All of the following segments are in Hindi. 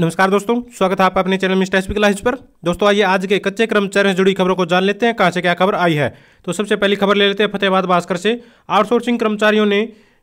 नमस्कार दोस्तों स्वागत है आपका अपने चैनल मिस्टर एसपी क्लास पर दोस्तों आइए आज के कच्चे कर्मचारियों से जुड़ी खबरों को जान लेते हैं कहाँ से क्या खबर आई है तो सबसे पहली खबर ले लेते हैं फतेहबाद भास्कर से आउटसोर्सिंग कर्मचारियों ने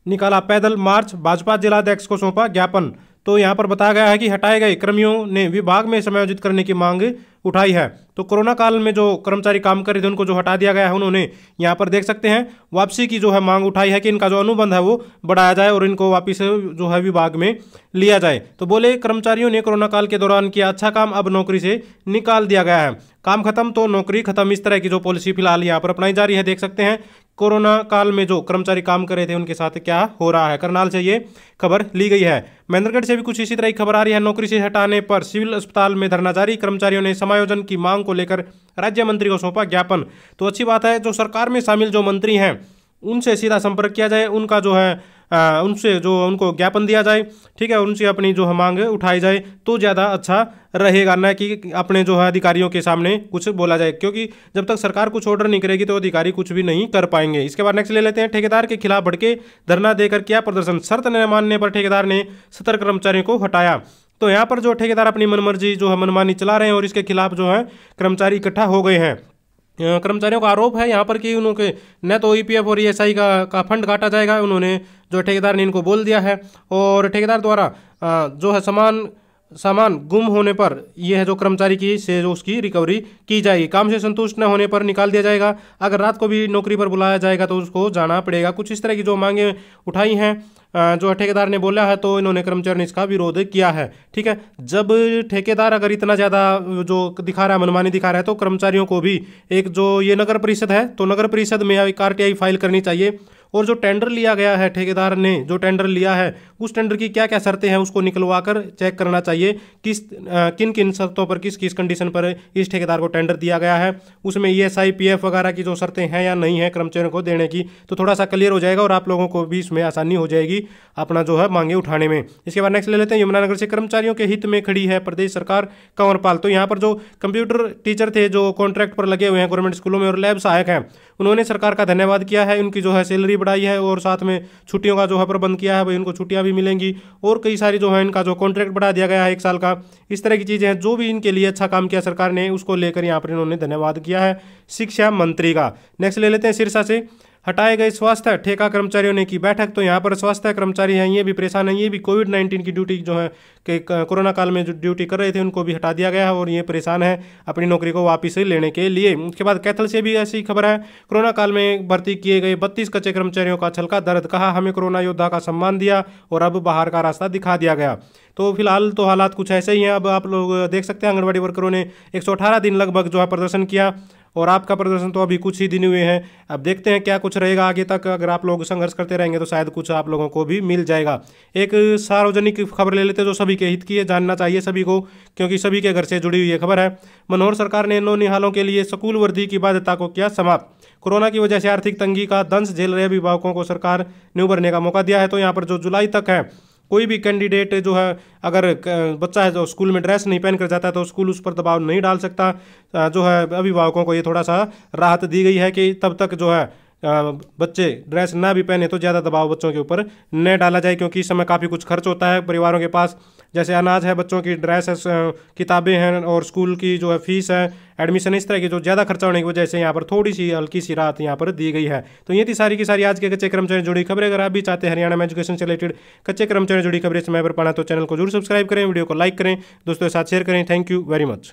निकाला पैदल मार्च भाजपा जिलाध्यक्ष को सौंपा ज्ञापन तो यहाँ पर बताया गया है कि हटाए गए कर्मियों ने विभाग में समायोजित करने की मांग उठाई है तो कोरोना काल में जो कर्मचारी काम कर रहे थे उनको जो हटा दिया गया है उन्होंने यहाँ पर देख सकते हैं वापसी की जो है मांग उठाई है कि इनका जो अनुबंध है वो बढ़ाया जाए और इनको वापिस जो है विभाग में लिया जाए तो बोले कर्मचारियों ने कोरोना काल के दौरान किया अच्छा काम अब नौकरी से निकाल दिया गया है काम खत्म तो नौकरी खत्म इस तरह की जो पॉलिसी फिलहाल यहाँ पर अपनाई जा रही है देख सकते हैं कोरोना काल में जो कर्मचारी काम कर रहे थे उनके साथ क्या हो रहा है करनाल से ये खबर ली गई है महेंद्रगढ़ से भी कुछ इसी तरह की खबर आ रही है नौकरी से हटाने पर सिविल अस्पताल में धरना जारी कर्मचारियों ने समाज समायोजन की मांग को लेकर राज्य मंत्री को सौंपा ज्ञापन तो अच्छी बात है जो सरकार में शामिल जो मंत्री हैं उनसे सीधा संपर्क किया जाए उनका जो है आ, उनसे जो उनको ज्ञापन दिया जाए ठीक है उनसे अपनी जो है मांग उठाई जाए तो ज़्यादा अच्छा रहेगा ना कि अपने जो है अधिकारियों के सामने कुछ बोला जाए क्योंकि जब तक सरकार कुछ ऑर्डर नहीं करेगी तो अधिकारी कुछ भी नहीं कर पाएंगे इसके बाद नेक्स्ट ले लेते हैं ठेकेदार के खिलाफ भड़के धरना देकर किया प्रदर्शन शर्त न मानने पर ठेकेदार ने सतर्क कर्मचारियों को हटाया तो यहाँ पर जो ठेकेदार अपनी मनमर्जी जो है मनमानी चला रहे हैं और इसके खिलाफ जो है कर्मचारी इकट्ठा हो गए हैं कर्मचारियों का आरोप है यहाँ पर कि उनके न तो ईपीएफ और ईएसआई का का फंड काटा जाएगा उन्होंने जो ठेकेदार ने इनको बोल दिया है और ठेकेदार द्वारा जो है सामान सामान गुम होने पर यह है जो कर्मचारी की से जो उसकी रिकवरी की जाएगी काम से संतुष्ट न होने पर निकाल दिया जाएगा अगर रात को भी नौकरी पर बुलाया जाएगा तो उसको जाना पड़ेगा कुछ इस तरह की जो मांगे उठाई हैं जो ठेकेदार ने बोला है तो इन्होंने कर्मचारी ने इसका विरोध किया है ठीक है जब ठेकेदार अगर इतना ज़्यादा जो दिखा रहा है मनमानी दिखा रहा है तो कर्मचारियों को भी एक जो ये नगर परिषद है तो नगर परिषद में एक आर फाइल करनी चाहिए और जो टेंडर लिया गया है ठेकेदार ने जो टेंडर लिया है उस टेंडर की क्या क्या शर्तें हैं उसको निकलवा कर चेक करना चाहिए किस आ, किन किन शर्तों पर किस किस कंडीशन पर इस ठेकेदार को टेंडर दिया गया है उसमें E S I P F वगैरह की जो शर्तें हैं या नहीं है कर्मचारियों को देने की तो थोड़ा सा क्लियर हो जाएगा और आप लोगों को भी इसमें आसानी हो जाएगी अपना जो है मांगे उठाने में इसके बाद नेक्स्ट ले लेते हैं यमुनानगर से कर्मचारियों के हित में खड़ी है प्रदेश सरकार कंवरपाल तो यहाँ पर जो कंप्यूटर टीचर थे जो कॉन्ट्रैक्ट पर लगे हुए हैं गवर्नमेंट स्कूलों में और लैब सहायक हैं उन्होंने सरकार का धन्यवाद किया है उनकी जो है सैलरी बढ़ाई है और साथ में छुट्टियों का जो है प्रबंध किया है भाई उनको छुट्टियाँ भी मिलेंगी और कई सारी जो है इनका जो कॉन्ट्रैक्ट बढ़ा दिया गया है एक साल का इस तरह की चीज़ें हैं जो भी इनके लिए अच्छा काम किया सरकार ने उसको लेकर यहाँ पर इन्होंने धन्यवाद किया है शिक्षा मंत्री का नेक्स्ट ले लेते हैं शीर्षा से हटाए गए स्वास्थ्य ठेका कर्मचारियों ने की बैठक तो यहाँ पर स्वास्थ्य कर्मचारी हैं ये भी परेशान हैं ये भी कोविड नाइन्टीन की ड्यूटी जो है के कोरोना काल में जो ड्यूटी कर रहे थे उनको भी हटा दिया गया है और ये परेशान है अपनी नौकरी को वापस लेने के लिए उसके बाद कैथल से भी ऐसी खबर है कोरोना काल में भर्ती किए गए बत्तीस कच्चे कर्मचारियों का छलका दर्द कहा हमें कोरोना योद्धा का सम्मान दिया और अब बाहर का रास्ता दिखा दिया गया तो फिलहाल तो हालात कुछ ऐसे ही हैं अब आप लोग देख सकते हैं आंगनबाड़ी वर्करों ने एक दिन लगभग जो है प्रदर्शन किया और आपका प्रदर्शन तो अभी कुछ ही दिन हुए हैं अब देखते हैं क्या कुछ रहेगा आगे तक अगर आप लोग संघर्ष करते रहेंगे तो शायद कुछ आप लोगों को भी मिल जाएगा एक सार्वजनिक खबर ले लेते हैं जो सभी के हित की है जानना चाहिए सभी को क्योंकि सभी के घर से जुड़ी हुई ये खबर है मनोहर सरकार ने नौनिहालों के लिए स्कूल वर्दी की बाध्यता को किया समाप्त कोरोना की वजह से आर्थिक तंगी का दंश झेल रहे अभिभावकों को सरकार ने उभरने का मौका दिया है तो यहाँ पर जो जुलाई तक है कोई भी कैंडिडेट जो है अगर बच्चा है जो स्कूल में ड्रेस नहीं पहन कर जाता है तो स्कूल उस पर दबाव नहीं डाल सकता जो है अभिभावकों को ये थोड़ा सा राहत दी गई है कि तब तक जो है बच्चे ड्रेस ना भी पहने तो ज़्यादा दबाव बच्चों के ऊपर न डाला जाए क्योंकि इस समय काफ़ी कुछ खर्च होता है परिवारों के पास जैसे अनाज है बच्चों की ड्रेस है किताबें हैं और स्कूल की जो है फीस है एडमिशन इस तरह की जो ज़्यादा खर्चा होने की वजह से यहाँ पर थोड़ी सी हल्की सी राहत यहाँ पर दी गई है तो ये थी सारी की सारी आज के कच्चे कर्मचारी जुड़ी खबरें अगर आप भी चाहते हैं हरियाणा में एजुकेशन से रिलेटेड कच्चे कर्मचारी जुड़ी खबरें समय पर पाना तो चैनल को जरूर सब्सक्राइब करें वीडियो को लाइक करें दोस्तों के साथ शेयर करें थैंक यू वेरी मच